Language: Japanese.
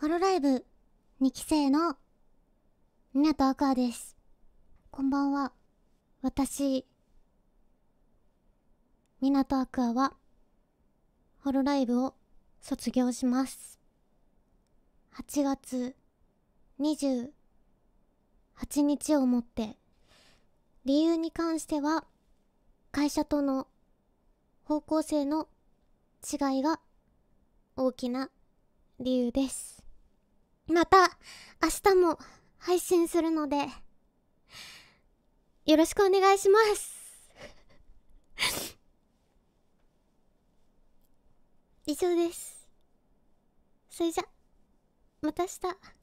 ホロライブ2期生の港アクアです。こんばんは。私、港アクアはホロライブを卒業します。8月28日をもって、理由に関しては会社との方向性の違いが大きな理由です。また、明日も配信するので、よろしくお願いします。以上です。それじゃ、また明日。